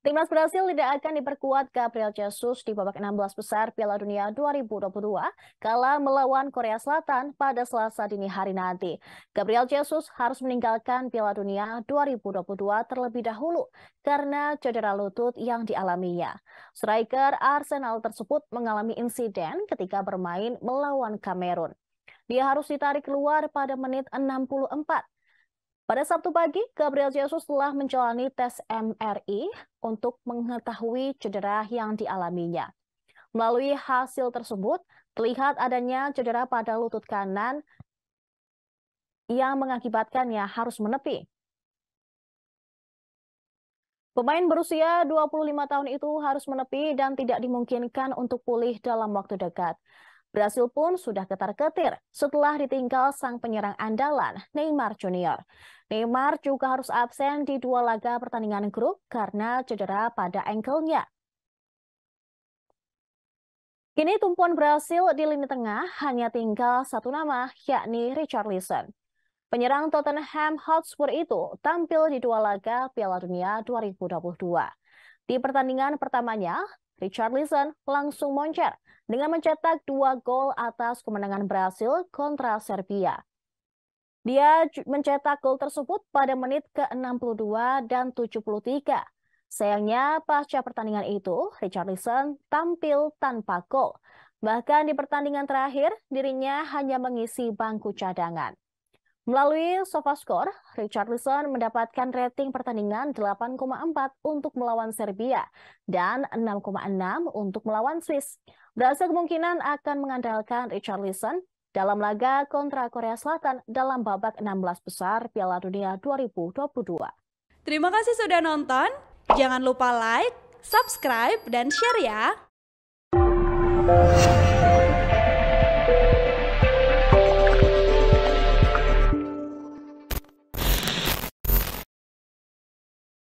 Timnas Brasil tidak akan diperkuat Gabriel Jesus di babak 16 besar Piala Dunia 2022 kala melawan Korea Selatan pada Selasa dini hari nanti. Gabriel Jesus harus meninggalkan Piala Dunia 2022 terlebih dahulu karena cedera lutut yang dialaminya. Striker Arsenal tersebut mengalami insiden ketika bermain melawan Kamerun. Dia harus ditarik keluar pada menit 64 pada Sabtu pagi, Gabriel Jesus telah menjalani tes MRI untuk mengetahui cedera yang dialaminya. Melalui hasil tersebut, terlihat adanya cedera pada lutut kanan yang mengakibatkannya harus menepi. Pemain berusia 25 tahun itu harus menepi dan tidak dimungkinkan untuk pulih dalam waktu dekat. Brasil pun sudah ketar-ketir setelah ditinggal sang penyerang andalan Neymar Junior. Neymar juga harus absen di dua laga pertandingan grup karena cedera pada engkelnya. Kini tumpuan Brasil di lini tengah hanya tinggal satu nama, yakni Richard Richarlison. Penyerang Tottenham Hotspur itu tampil di dua laga Piala Dunia 2022. Di pertandingan pertamanya, Richard Lisson langsung moncer dengan mencetak dua gol atas kemenangan Brasil kontra Serbia. Dia mencetak gol tersebut pada menit ke-62 dan 73. Sayangnya, pasca pertandingan itu, Richard Richarlison tampil tanpa gol. Bahkan di pertandingan terakhir, dirinya hanya mengisi bangku cadangan. Melalui SofaScore, Richarlison mendapatkan rating pertandingan 8,4 untuk melawan Serbia dan 6,6 untuk melawan Swiss. Berasa kemungkinan akan mengandalkan Richard Richarlison dalam laga kontra Korea Selatan dalam babak 16 besar Piala Dunia 2022. Terima kasih sudah nonton. Jangan lupa like, subscribe, dan share ya.